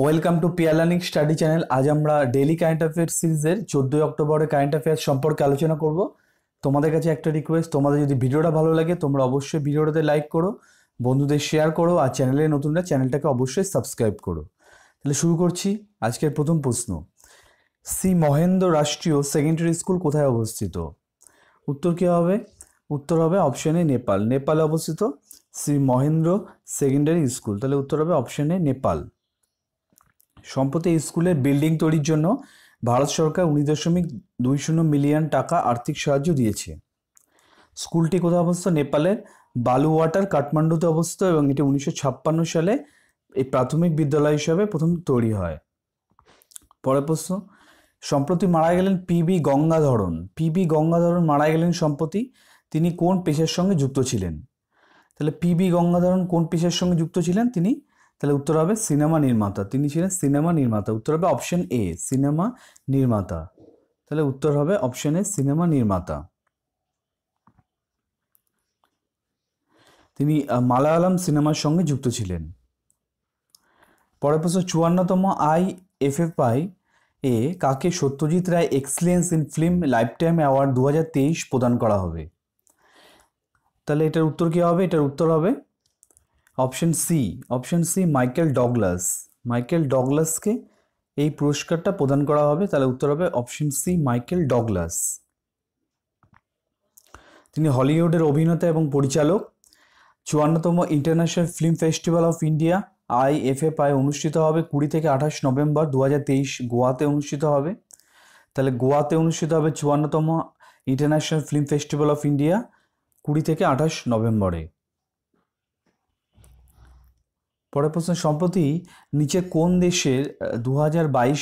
welcome to পিয়ালানিক study channel আজ আমরা ডেলি কারেন্ট অ্যাফেয়ার সিরিজের চোদ্দোই অক্টোবরের কারেন্ট অ্যাফেয়ার সম্পর্কে আলোচনা করব তোমাদের কাছে একটা রিকোয়েস্ট তোমাদের যদি ভিডিওটা ভালো লাগে তোমরা অবশ্যই ভিডিওটাতে লাইক করো বন্ধুদের শেয়ার করো আর চ্যানেলে নতুনরা চ্যানেলটাকে অবশ্যই সাবস্ক্রাইব করো তাহলে শুরু করছি আজকের প্রথম প্রশ্ন সি মহেন্দ্র রাষ্ট্রীয় সেকেন্ডারি স্কুল কোথায় অবস্থিত উত্তর কী হবে উত্তর হবে অপশানে নেপাল নেপালে অবস্থিত শ্রী মহেন্দ্র সেকেন্ডারি স্কুল তাহলে উত্তর হবে অপশানে নেপাল সম্প্রতি স্কুলের বিল্ডিং তৈরির জন্য ভারত সরকার উনিশ দশমিক দুই শূন্য মিলিয়ন টাকা আর্থিক সাহায্য দিয়েছে স্কুলটি কোথায় অবস্থিত নেপালের বালুওয়াটার কাঠমান্ডুতে অবস্থিত এবং এটি উনিশশো ছাপ্পান্ন সালে এই প্রাথমিক বিদ্যালয় হিসাবে প্রথম তৈরি হয় পরের প্রশ্ন সম্প্রতি মারা গেলেন পিবি গঙ্গাধরন পিবি গঙ্গাধরন মারা গেলেন সম্প্রতি তিনি কোন পেশার সঙ্গে যুক্ত ছিলেন তাহলে পিবি গঙ্গাধরন কোন পেশার সঙ্গে যুক্ত ছিলেন তিনি তাহলে উত্তর হবে সিনেমা নির্মাতা তিনি ছিলেন সিনেমা নির্মাতা উত্তর হবে অপশন এ সিনেমা নির্মাতা তাহলে উত্তর হবে অপশন এ সিনেমা নির্মাতা তিনি মালায়ালাম সিনেমার সঙ্গে যুক্ত ছিলেন পরের প্রশ্ন চুয়ান্নতম আই এফ এফ আই এ কাকে Satyajit Ray excellence in film life time award দু প্রদান করা হবে তাহলে এটার উত্তর কী হবে এটার উত্তর হবে option C option C Michael Douglas Michael ডগলাসকে এই পুরস্কারটা প্রদান করা হবে তাহলে উত্তর হবে অপশন সি মাইকেল ডগলাস তিনি হলিউডের অভিনেতা এবং পরিচালক চুয়ান্নতম international film festival of India I F I অনুষ্ঠিত হবে কুড়ি থেকে আঠাশ নভেম্বর দু গোয়াতে অনুষ্ঠিত হবে তাহলে গোয়াতে অনুষ্ঠিত হবে চুয়ান্নতম international film festival of India কুড়ি থেকে আঠাশ নভেম্বরে পরের প্রশ্ন সম্প্রতি নিচে কোন দেশের দু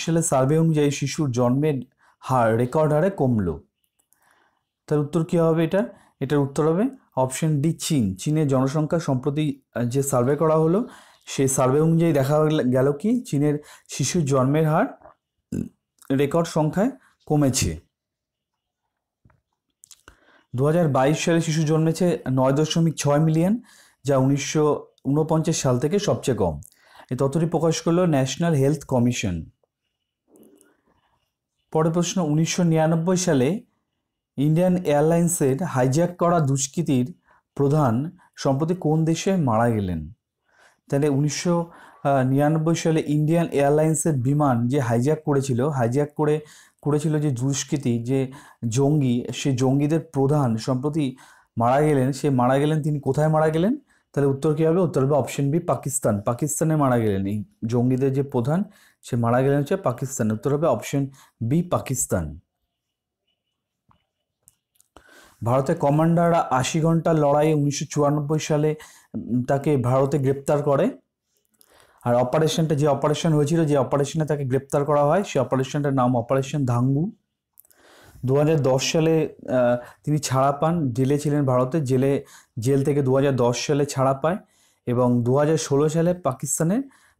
সালে সার্ভে অনুযায়ী শিশুর জন্মের হার রেকর্ড হারে কমল তার উত্তর কী হবে এটা এটার উত্তর হবে অপশন ডি চীন চীনের জনসংখ্যা সম্প্রতি যে সার্ভে করা হলো সেই সার্ভে অনুযায়ী দেখা গেল কি চীনের শিশুর জন্মের হার রেকর্ড সংখ্যায় কমেছে দু সালে শিশু জন্মেছে নয় দশমিক ছয় মিলিয়ন যা উনিশশো উনপঞ্চাশ সাল থেকে সবচেয়ে কম এই তথ্যটি প্রকাশ করলো ন্যাশনাল হেলথ কমিশন পরের প্রশ্ন উনিশশো সালে ইন্ডিয়ান এয়ারলাইন্সের হাইজ্যাক করা দুষ্কৃতির প্রধান সম্প্রতি কোন দেশে মারা গেলেন তাহলে উনিশশো নিরানব্বই সালে ইন্ডিয়ান এয়ারলাইন্সের বিমান যে হাইজ্যাক করেছিল হাইজ্যাক করে করেছিল যে দুষ্কৃতি যে জঙ্গি সে জঙ্গিদের প্রধান সম্প্রতি মারা গেলেন সে মারা গেলেন তিনি কোথায় মারা গেলেন তাহলে উত্তর কী হবে উত্তর হবে অপশন বি পাকিস্তান পাকিস্তানে মারা গেলেন এই জঙ্গিদের যে প্রধান সে মারা গেলেন হচ্ছে পাকিস্তান উত্তর হবে অপশন বি পাকিস্তান ভারতের কমান্ডাররা আশি ঘন্টার লড়াই উনিশশো সালে তাকে ভারতে গ্রেপ্তার করে আর অপারেশনটা যে অপারেশন হয়েছিল যে অপারেশনে তাকে গ্রেপ্তার করা হয় সেই অপারেশনটার নাম অপারেশন ধাঙ্গু দু সালে তিনি ছাড়া পান জেলে ছিলেন ভারতে জেলে জেল থেকে দু সালে ছাড়া পায় এবং দু সালে পাকিস্তানে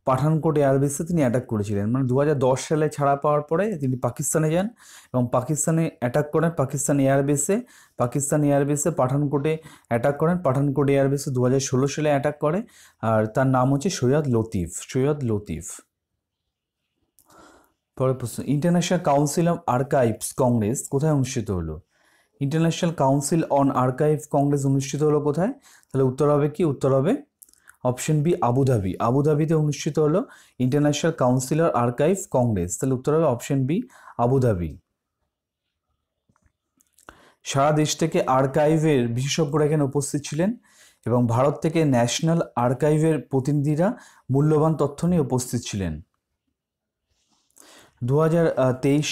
পাঠানকোট এয়ারবেসে তিনি অ্যাটাক করেছিলেন মানে দু সালে ছাড়া পাওয়ার পরে তিনি পাকিস্তানে যান এবং পাকিস্তানে অ্যাটাক করেন পাকিস্তান এয়ারবেসে পাকিস্তান এয়ারবেসে পাঠানকোটে অ্যাটাক করেন পাঠানকোট এয়ারবেসে দু সালে অ্যাটাক করে আর তার নাম হচ্ছে সৈয়দ লতিফ সৈয়দ লতিফ পরে প্রশ্ন international council of archives congress কোথায় অনুষ্ঠিত হলো international council on archive congress অনুষ্ঠিত হলো কোথায় তাহলে উত্তর হবে কি উত্তর হবে অপশন বি আবুধাবি আবুধাবিতে অনুষ্ঠিত হলো international council on archive congress তাহলে উত্তর হবে অপশন বি আবুধাবি সারা দেশ থেকে আর্কাইভের বিশেষজ্ঞরা এখানে উপস্থিত ছিলেন এবং ভারত থেকে ন্যাশনাল আর্কাইভের প্রতিনিধিরা মূল্যবান তথ্য নিয়ে উপস্থিত ছিলেন দু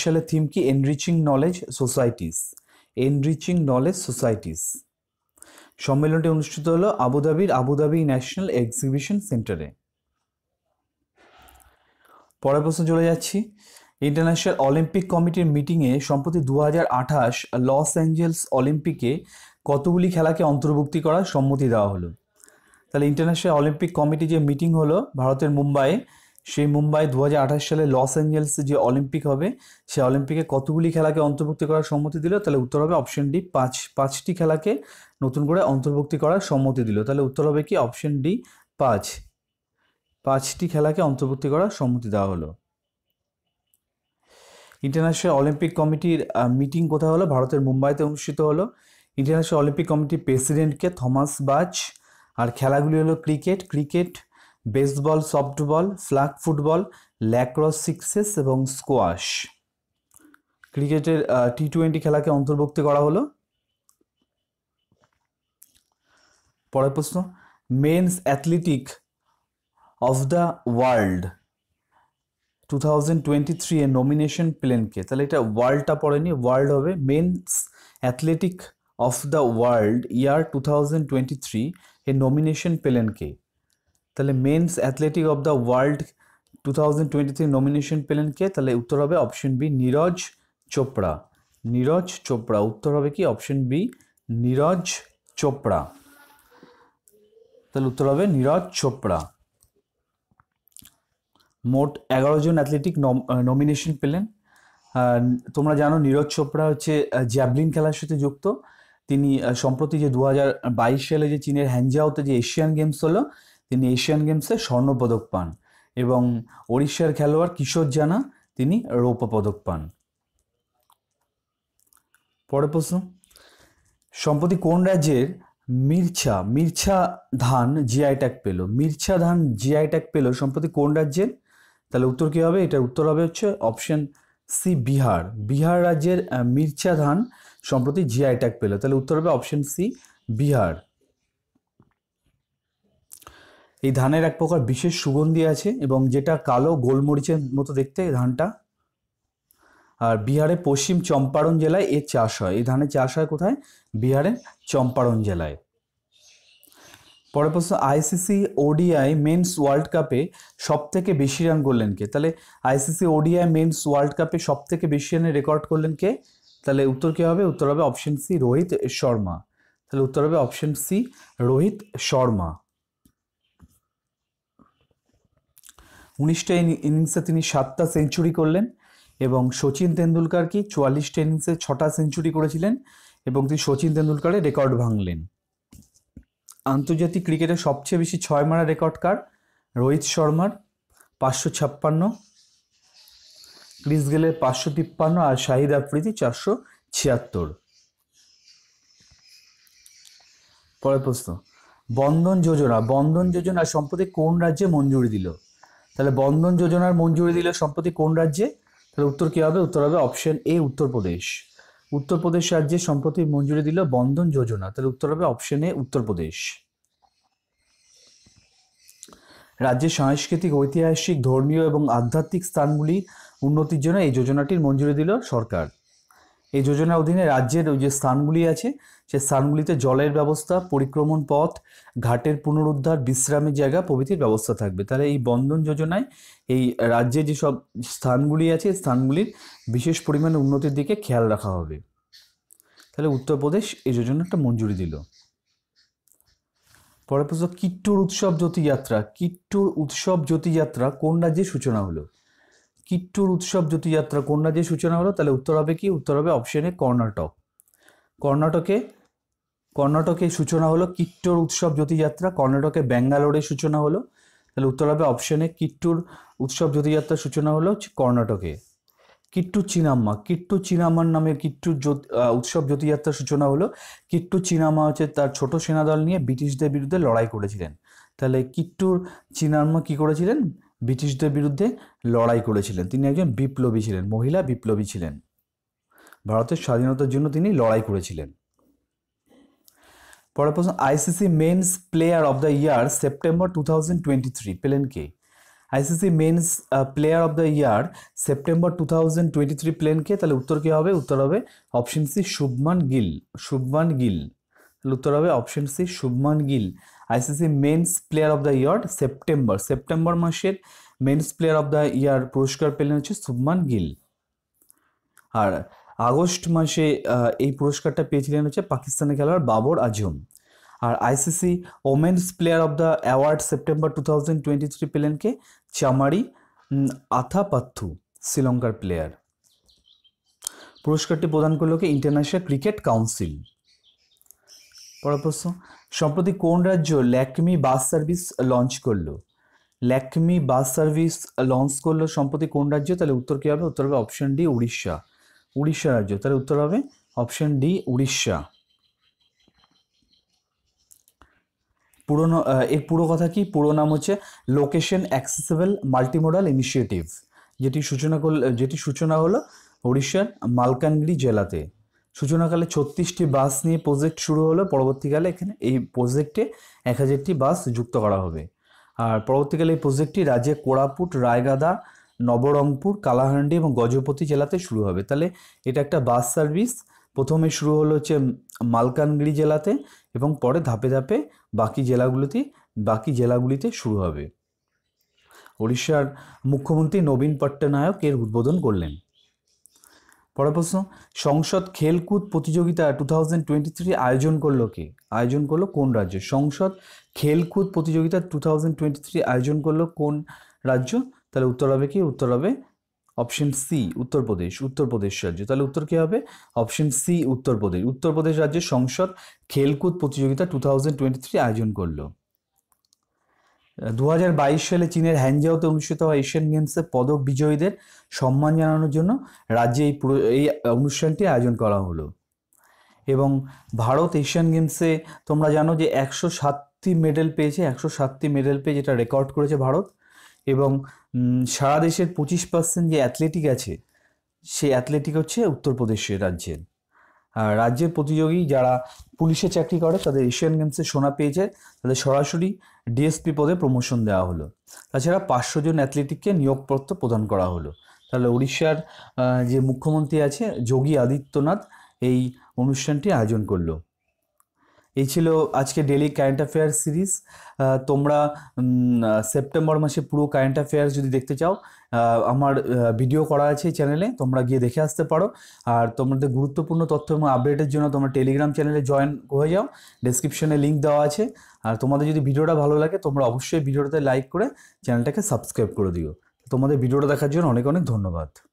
সালে থিম কি enriching knowledge societies enriching knowledge societies সম্মেলনটি অনুষ্ঠিত হলো আবুধাবির আবুধাবি ন্যাশনাল এক্সিবিশন সেন্টারে পরের প্রশ্ন চলে যাচ্ছি ইন্টারন্যাশনাল অলিম্পিক কমিটির মিটিংয়ে সম্প্রতি দু লস অ্যাঞ্জেলস অলিম্পিকে কতগুলি খেলাকে অন্তর্ভুক্তি করার সম্মতি দেওয়া হলো তাহলে ইন্টারন্যাশনাল অলিম্পিক কমিটি যে মিটিং হলো ভারতের মুম্বাইয়ে সেই মুম্বাই দু সালে লস অ্যাঞ্জেলসে যে অলিম্পিক হবে সেই অলিম্পিকে কতগুলি খেলাকে অন্তর্ভুক্তি করার সম্মতি দিল তাহলে উত্তর হবে অপশন ডি পাঁচ পাঁচটি খেলাকে নতুন করে অন্তর্ভুক্তি করার সম্মতি দিল তাহলে উত্তর হবে কি অপশন ডি পাঁচ পাঁচটি খেলাকে অন্তর্ভুক্তি করার সম্মতি দেওয়া হলো ইন্টারন্যাশনাল অলিম্পিক কমিটির মিটিং কোথায় হলো ভারতের মুম্বাইতে অনুষ্ঠিত হলো ইন্টারন্যাশনাল অলিম্পিক কমিটির প্রেসিডেন্টকে থমাস বাচ আর খেলাগুলি হলো cricket cricket baseball softball flag football lacrosse sixes এবং স্কোয়াশ ক্রিকেটের টি টোয়েন্টি খেলাকে অন্তর্ভুক্ত করা হলো পরের প্রশ্ন men's athletic of the world two thousand twenty three এ নমিনেশন প্লেনকে তাহলে এটা ওয়ার্ল্ডটা পড়েনি ওয়ার্ল্ড হবে men's athletic of the world year two thousand twenty three এ নমিনেশন পেলেন কে তাহলে men's athletic of the world two thousand twenty three nomination পেলেন কে তাহলে উত্তর হবে অপশন বি নীরজ চোপড়া নীরজ চোপড়া উত্তর হবে কি অপশন বি নীরজ চোপড়া তাহলে উত্তর হবে নীরজ চোপড়া মোট এগারো জন অ্যাথলেটিক নমিনেশন পেলেন তোমরা জানো নীরজ চোপড়া হচ্ছে জ্যাভলিন খেলার সাথে যুক্ত তিনি সম্প্রতি যে দু সালে যে চীনের হ্যাঞ্জাওতে যে এশিয়ান গেমস হলো তিনি এশিয়ান গেমসে স্বর্ণপদক পান এবং ওড়িশার খেলোয়াড় কিশোর জানা তিনি রৌপ্য পদক পান পরের প্রশ্ন সম্প্রতি কোন রাজ্যের মির্ছা মির্ছা ধান জিআই ট্যাগ পেল মির্ছা ধান জিআই ট্যাগ পেল সম্প্রতি কোন রাজ্যের তাহলে উত্তর কী হবে এটা উত্তর হবে হচ্ছে অপশন সি বিহার বিহার রাজ্যের মির্চা ধান সম্প্রতি জিআই ট্যাগ পেল তাহলে উত্তর হবে অপশন সি বিহার এই ধানের এক প্রকার বিশেষ সুগন্ধি আছে এবং যেটা কালো গোলমরিচের মতো দেখতে ধানটা আর বিহারে পশ্চিম চম্পারণ জেলায় এর চাষ হয় এই ধানের চাষ হয় কোথায় বিহারের চম্পারণ জেলায় পরের প্রশ্ন আইসিসি ওডিআই মেন্স ওয়ার্ল্ড কাপে সব থেকে বেশি রান করলেন কে তাহলে আইসিসি ওডিআই মেন্স ওয়ার্ল্ড কাপে সব থেকে বেশি রানের রেকর্ড করলেন কে তাহলে উত্তর কী হবে উত্তর হবে অপশন সি রোহিত শর্মা তাহলে উত্তর হবে অপশন সি রোহিত শর্মা উনিশটা ইনিংসে তিনি সাতটা সেঞ্চুরি করলেন এবং শচীন তেন্ডুলকার কি চুয়াল্লিশটা ইনিংসে ছটা সেঞ্চুরি করেছিলেন এবং তিনি শচীন তেন্ডুলকারের রেকর্ড ভাঙলেন আন্তর্জাতিক ক্রিকেটে সবচেয়ে বেশি ছয় মারা রেকর্ড কার রোহিত শর্মার পাঁচশো ছাপ্পান্ন ক্রিস গেলের পাঁচশো তিপ্পান্ন আর শাহিদ আফ্রিদি চারশো ছিয়াত্তর পরের প্রশ্ন বন্ধন যোজনা বন্ধন যোজনা সম্প্রতি কোন রাজ্যে মঞ্জুরি দিল তাহলে বন্ধন যোজনার মঞ্জুরি দিল সম্প্রতি কোন রাজ্যে তাহলে উত্তর কী হবে উত্তর হবে অপশন এ উত্তরপ্রদেশ উত্তরপ্রদেশ রাজ্যে সম্প্রতি মঞ্জুরি দিল বন্ধন যোজনা তাহলে উত্তর হবে অপশন এ উত্তরপ্রদেশ রাজ্যের সাংস্কৃতিক ঐতিহাসিক ধর্মীয় এবং আধ্যাত্মিক স্থানগুলি উন্নতির জন্য এই যোজনাটির মঞ্জুরি দিল সরকার এই যোজনার অধীনে রাজ্যের ওই যে স্থানগুলি আছে সে স্থানগুলিতে জলের ব্যবস্থা পরিক্রমণ পথ ঘাটের পুনরুদ্ধার বিশ্রামের জায়গা প্রভৃতির ব্যবস্থা থাকবে তাহলে এই বন্ধন যোজনায় এই রাজ্যে যেসব স্থানগুলি আছে স্থানগুলির বিশেষ পরিমাণে উন্নতির দিকে খেয়াল রাখা হবে তাহলে উত্তরপ্রদেশ এই যোজনাটা মঞ্জুরি দিল পরে প্রশ্ন কিট্টুর উৎসব জ্যোতিযাত্রা কিট্টুর উৎসব জ্যোতিযাত্রা কোন রাজ্যে সূচনা হলো কিট্টুর উৎসব জ্যোতিযাত্রা কন্যা দিয়ে সূচনা হলো তাহলে উত্তর হবে কি উত্তর হবে অপশনে কর্ণাটক কর্ণাটকে কর্ণাটকে সূচনা হলো কিট্টুর উৎসব জ্যোতিযাত্রা কর্ণাটকে ব্যাঙ্গালোরে সূচনা হলো তাহলে উত্তর হবে অপশনে কিট্টুর উৎসব জ্যোতিযাত্রা সূচনা হলো কর্ণাটকে কিট্টু চিনাম্মা কিট্টু চিনাম্মার নামে কিট্টু উৎসব জ্যোতিযাত্রার সূচনা হলো কিট্টু চিনাম্মা হচ্ছে তার ছোট সেনাদল নিয়ে ব্রিটিশদের বিরুদ্ধে লড়াই করেছিলেন তাহলে কিট্টুর চিনাম্মা কি করেছিলেন ব্রিটিশদের বিরুদ্ধে লড়াই করেছিলেন তিনি একজন বিপ্লবী ছিলেন মহিলা বিপ্লবী ছিলেন ভারতের স্বাধীনতার জন্য তিনি লড়াই করেছিলেন পরের প্রশ্ন ICC men's player of the year September two thousand twenty three পেলেন কে ICC men's player of the year September two thousand twenty three প্লেন কে তাহলে উত্তর কী হবে উত্তর হবে অপশন সি শুভমান গিল শুভমান গিল তাহলে উত্তর হবে option C Shubman Gill ICC men's player of the year September September মাসের men's player of the year পুরস্কার পেলেন হচ্ছে সুবমান গিল আর আগস্ট মাসে এই পুরস্কারটা পেয়েছিলেন হচ্ছে পাকিস্তানের খেলোয়াড় বাবর আজম আর ICC women's player of the award September two thousand twenty three পেলেন কে চামারি আথা পাথু শ্রীলঙ্কার প্লেয়ার পুরস্কারটি প্রদান করলো কে ইন্টারন্যাশনাল ক্রিকেট কাউন্সিল পরের প্রশ্ন সম্প্রতি কোন রাজ্য ল্যাকমি বাস সার্ভিস লঞ্চ করলো ল্যাকমি বাস সার্ভিস লঞ্চ করলো সম্প্রতি কোন রাজ্য তাহলে উত্তর কী হবে উত্তর হবে অপশন ডি উড়িষ্যা উড়িষ্যা রাজ্য তাহলে উত্তর হবে অপশন ডি উড়িষ্যা পুরোনো এর পুরো কথা কি পুরো নাম হচ্ছে লোকেশন অ্যাক্সেসেবল মাল্টিমোডাল ইনিশিয়েটিভ যেটি সূচনা করল যেটি সূচনা হলো উড়িষ্যার মালকানগিরি জেলাতে সূচনাকালে ছত্রিশটি বাস নিয়ে প্রজেক্ট শুরু হলো পরবর্তীকালে এখানে এই প্রজেক্টে এক হাজারটি বাস যুক্ত করা হবে আর পরবর্তীকালে এই প্রজেক্টটি রাজ্যে কোরাপুট রায়গাদা নবরংপুর কালাহান্ডি এবং গজপতি জেলাতে শুরু হবে তাহলে এটা একটা বাস সার্ভিস প্রথমে শুরু হলো হচ্ছে মালকানগিরি জেলাতে এবং পরে ধাপে ধাপে বাকি জেলাগুলিতে বাকি জেলাগুলিতে শুরু হবে ওড়িশার মুখ্যমন্ত্রী নবীন পট্টনায়ক এর উদ্বোধন করলেন পরের প্রশ্ন সংসদ খেলকুদ প্রতিযোগিতা টু থাউজেন্ড টোয়েন্টি থ্রি আয়োজন করলো কে আয়োজন করলো কোন রাজ্য সংসদ খেলকুদ প্রতিযোগিতা টু থাউজেন্ড টোয়েন্টি থ্রি আয়োজন করলো কোন রাজ্য তাহলে উত্তর হবে কি উত্তর হবে অপশন সি উত্তরপ্রদেশ উত্তরপ্রদেশ রাজ্য তাহলে উত্তর কী হবে অপশন সি উত্তরপ্রদেশ উত্তরপ্রদেশ রাজ্যের সংসদ খেলকুদ প্রতিযোগিতা টু থাউজেন্ড টোয়েন্টি থ্রি আয়োজন করলো দু সালে চীনের হ্যাঞ্জাওতে অনুষ্ঠিত হওয়া এশিয়ান গেমসে পদক বিজয়ীদের সম্মান জানানোর জন্য রাজ্যে এই পুরো এই অনুষ্ঠানটি আয়োজন করা হলো এবং ভারত এশিয়ান গেমসে তোমরা জানো যে একশো সাতটি মেডেল পেয়েছে একশো সাতটি মেডেল পেয়ে যেটা রেকর্ড করেছে ভারত এবং সারা দেশের পঁচিশ পার্সেন্ট যে অ্যাথলেটিক আছে সেই অ্যাথলেটিক হচ্ছে উত্তরপ্রদেশের রাজ্যের রাজ্যের প্রতিযোগী যারা পুলিশে চাকরি করে তাদের এশিয়ান গেমসে সোনা পেয়েছে তাদের সরাসরি ডিএসপি পদে প্রমোশন দেওয়া হলো তাছাড়া পাঁচশো জন অ্যাথলেটিককে নিয়োগপত্র প্রদান করা হলো তাহলে উড়িষ্যার যে মুখ্যমন্ত্রী আছে যোগী আদিত্যনাথ এই অনুষ্ঠানটি আয়োজন করলো এই ছিল আজকে ডেলি কারেন্ট অ্যাফেয়ার সিরিজ তোমরা সেপ্টেম্বর মাসে পুরো কারেন্ট অ্যাফেয়ার যদি দেখতে চাও আমার ভিডিও করা আছে এই চ্যানেলে তোমরা গিয়ে দেখে আসতে পারো আর তোমাদের গুরুত্বপূর্ণ তথ্য এবং আপডেটের জন্য তোমরা টেলিগ্রাম চ্যানেলে জয়েন হয়ে যাও ডিসক্রিপশনে লিঙ্ক দেওয়া আছে আর তোমাদের যদি ভিডিওটা ভালো লাগে তোমরা অবশ্যই ভিডিওটাতে লাইক করে চ্যানেলটাকে সাবস্ক্রাইব করে দিও তোমাদের ভিডিওটা দেখার জন্য অনেক অনেক ধন্যবাদ